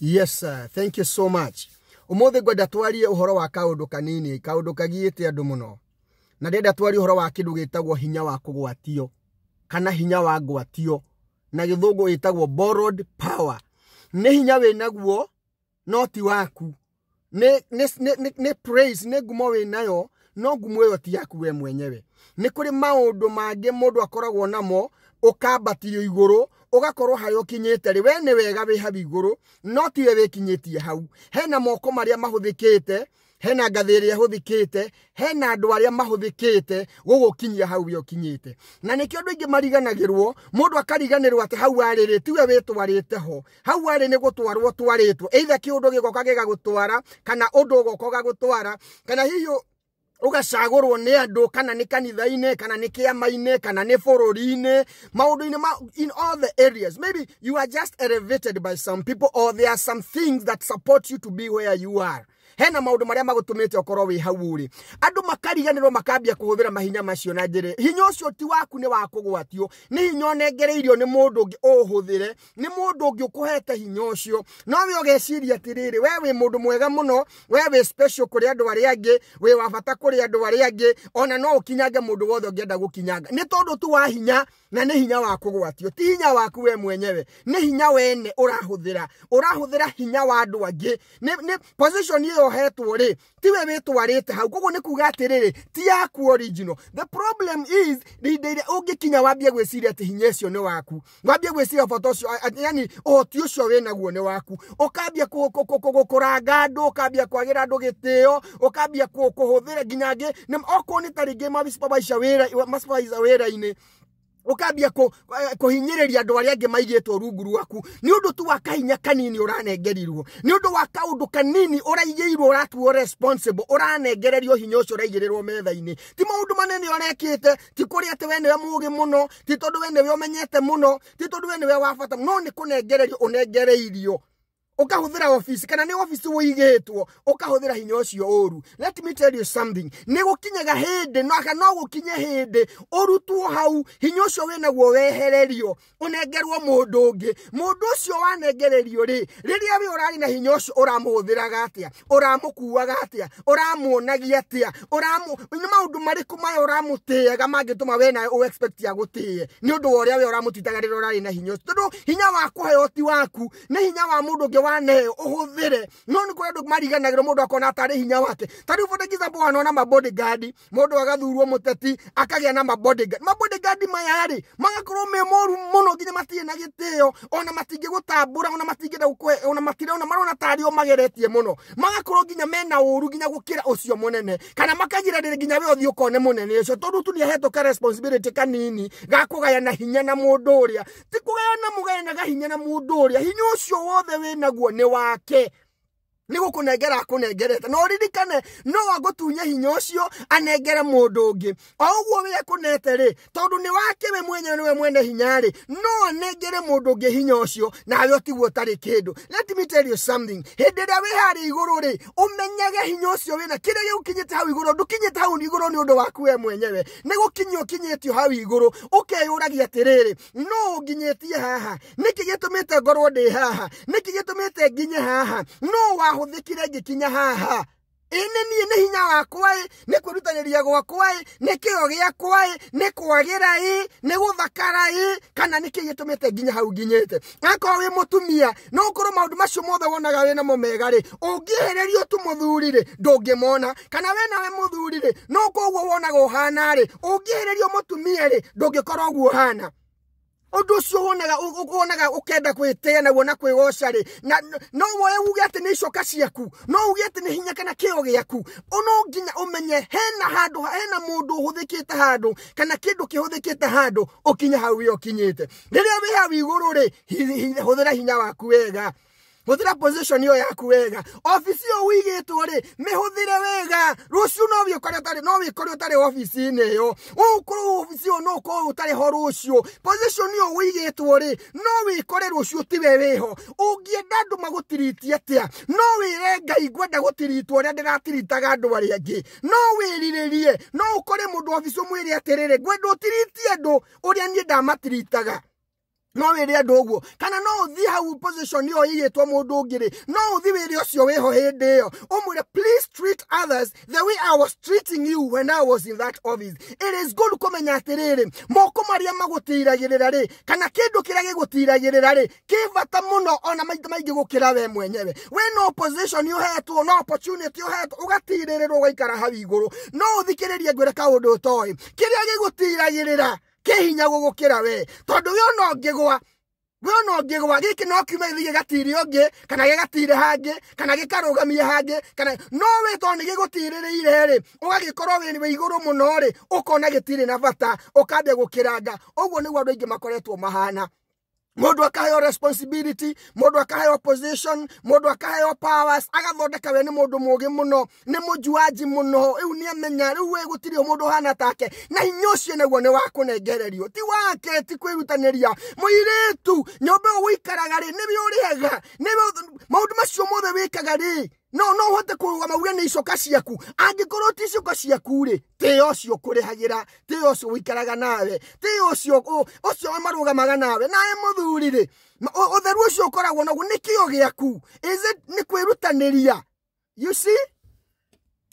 yes sir thank you so much umuthi ngwenda twarie uhoro wa kaundu kanini kaundu kagiite andu muno na ndenda twarie uhoro wa kindu gitagwo hinya wa kugwatio kana hinya wa ngwatio na githungu itagwo borrowed power ne hinya wä naguo no ti waku ne praise ne ngumo wä nayo no ngumo ä yo ti yaku we mwenyewe nä kå rä maå ndå mangä må ndå akoragwo namo å kambatio ugakorwo hayo ukinyite ri we wega bi habi guru no tiwe wikinyitie hau hena moko maria mahuthikite hena ngathä ä rä a hå thikä te hena andå arä a mahå te gå gå kinyia hau we å kinyä te na nä kä o andå aingä mariganagä rwo må ndå akariganä rwo atä hau arä rä tiwe wä twarä te ho hau arä nä gå twarwo twarä two eitha kä å ndå gä goka gä gagå twara kana å ndå goka gagå twara kana hiyo ugacagurwo kana kana kana in all the areas maybe you are just elevated by some people or there are some things that support you to be where you are hena maundu maria magutumite okoro wi hau ri andu makariganirwo makambia kuhuthira mahinya macio na njire hinyo ucio ti waku ni wa kugwatio ni hinya unengereirio ni mundu ungi uhuthire ni mundu ungi ukuhete hinyo ucio no we ugeciria atiriri we wi mundu mwega muno we wi special kuri andu aria angi wi wa bata kuri andu aria angi ona no ukinyage mundu wothe ungienda gukinyaga ni tondu tu wa hinya na ni hinya wa kugwatio ti hinya waku we mwenyewe ni hinya wene urahuthira urahuthira hinya wa andu angi ni, position iyo yohetwo rä tiwe wä twarä te hau koguo nä kuga atä rä rä ti yaku original the problem is hindä ä rä å ngä kinya wambie gwä ciria atä hinya cio nä waku wambie gwä ciria ũcio yani å hoti å cio wä naguo nä waku å kambia gå kå ranga andå å kambia kwagä ra andå gä tä o å kå hå thä ra nginya ngä okorwo nä ta wä ra-inä ukambia kuhinyiria eh, andu aria angi maigitwo rungu rwaku ni undu tu wa kahinya kanini uranengerirwo ni undu wa kaundu kanini uraigirwo uratuo responsible uranengererio hinya ucio uraigirirwo metha-ini ti maundu manene urekite ti kuri ati we niwe mugi muno ti tondu we niwe umenyete muno ti tondu we niwe wa bata no ni kunengererio unengereirio ukahuthira office kana ni office wiigitwo ukahuthira hinya ucio uru let me tell you something ni gukinyaga hindi no kana no gukinye hindi urutwo hau hinya ucio winaguo wehererio unengerwo mundu ungi mundu ucio wanengererio ri riria we urari na hinya ucio uramuhuthiraga atia uramukuaga atia uramuonagia atia uramu ni maundu mariku maya uramutiaga mangituma we na u expect ya gutie ni undu wa uria we uramutitaga riria urari na hinya ucio tondu hinya waku heo ti waku ni hinya wa mundu wane uhuthire no ni kuri mariganagira mariganagirwo mundu akona tari hinya wake tari tariu for example wana na mabodyguard mundu agathurwo muteti akagia na ma mabodyguard mabodyguard maya mayari magakorwo me moru muno ginya matie na gitio ona matige gutambura ona matige matingira gukwe ona matire ona marona tari o mageretie muno magakorwo ginya mena uru ginya gukira ucio munene kana makagira riri ginya we uthio kone munene ucio tondu tu ni aheto ka responsibility kanini gakugaya na hinya na mundu uria tikugaya na mugaya na hinya na mundu uria hinya ucio wothe we na guo nä wake nä gå kå nengera akå nengerete na å ririkane no angå tunye hinya å cio anengere må ndå å ngä o å guo wä ekå rä tondå nä wake we mwenyewe nä we mwene hinya rä no anengere må ndå å ngä hinya å cio nawe å tiguo tarä kä ndå hä ndä ä rä a wä harä igå rå rä å menyage hinya å cio wä na kä rä a gä gå kinyä te hau igå rå ndå kinyä te hau igå rå nä å ndå waku we mwenyewe nä gå kinyä å kinyä tio hau igå rå å keyå ragia atä rä rä no å nginyä tie haha nä kä gä tå mä te ngorwo ndä haha nä kä gä tå mä te nginye haha no wa ndahuthikire ngikinya haha ine nie nĩ hinya wakwa ĩ nĩ kwĩrutanĩria gwakwa ĩ nĩ kĩyo gĩakwa ĩ nĩ kwagĩra ĩ nĩ gũthakara ĩ kana nĩ kĩĩ gĩtũmĩte nginya hau nginyĩte ako wi mutumia no kuru maundu macio mothe wonaga wĩ namo mega ri ungihereri tu mũthuri rĩ ndũngĩmona kana na we muthuri ri no koguo wonaga uhana ri ungihereri mũtumia ri ndũngĩkorwo ũguo ũhana undu cio wonaga wonaga ukenda kwitia naguo na kwigoca na no woye uge ati nä icoka ciaku no uge ati nä hinya kana o gä aku no nginya menye hena handu hena kä te handå kana te handå å kinya hau rä rä a wä hau hå thä ra hinya waku wega huthira position yo yaku wega obici iyo wigitwo ri mihuthire wega rucio no wikore utari no wikore utari office-ini iyo ukuru office iyo no ukorwo utari ho rucio position iyo wigitwo ri no wikore rucio tiwe wiho ungienda andu magutiritie atia no re ngai ngwenda gutiritwo uria ndiratiritaga andu aria angi no wiriririe no ukore mundu office umwire atiriri ngwenda utiritie andu uria nie ndamatiritaga no wire andu uguo kana no uthie hau position yo iyo iyitwo mundu ungiri no uthie wire ucio wiho hindi iyo umwire please treat others the way i was treating you when i was in that office it is good kumenya atiriri moko maria magutiragirira ri kana kindu kiria gigutiragirira ri ki bata muno ona maita maingi gukira we mwenyewe we no position uhetwo no opportunity uhetwo ugatiririra ugaikara hau iguru no uthikiririe ngwire kaundu utoi kiria gigutiragirira kä hinya gå gå kä ra we tondå wä ona å ngä gwa wä ona å ngä gwa gä kä no kiume gä gatire gatiri å ngä kana gä gatire hangä kana gä karå gamie hangä kana no wä tondå nä gä gå tirä rä ire rä å gagä korwo wä igå rå må no rä å kona gä tirä na bata å kambia gå kä ranga å guo nä guo andå aingä makoretwo mahana mudwaka akaheo responsibility mudwaka akaheo position mudwaka akaheo powers agathondeka we ni mundu mugi muno ni mujuaji muno iu ni amenya riu we gutiri mundu hana take na inyo cio naguo ni wakunengererio ti wake ti kwirutaniria muiritu nyomba uikaraga ri niwe urihega niwe maundu macio mothe wikaga ri no no hote kugamauga nä icoka ciaku angäkorwo ti icoka ciaku rä tä å cio kå rä hagä ra tä cio gå ikaraga nawe tä å cio å cio marå gamaga nawe naä må thuri rä å theru å cio å koragwo naguo nä kä o gä aku nä kwä rutanä ria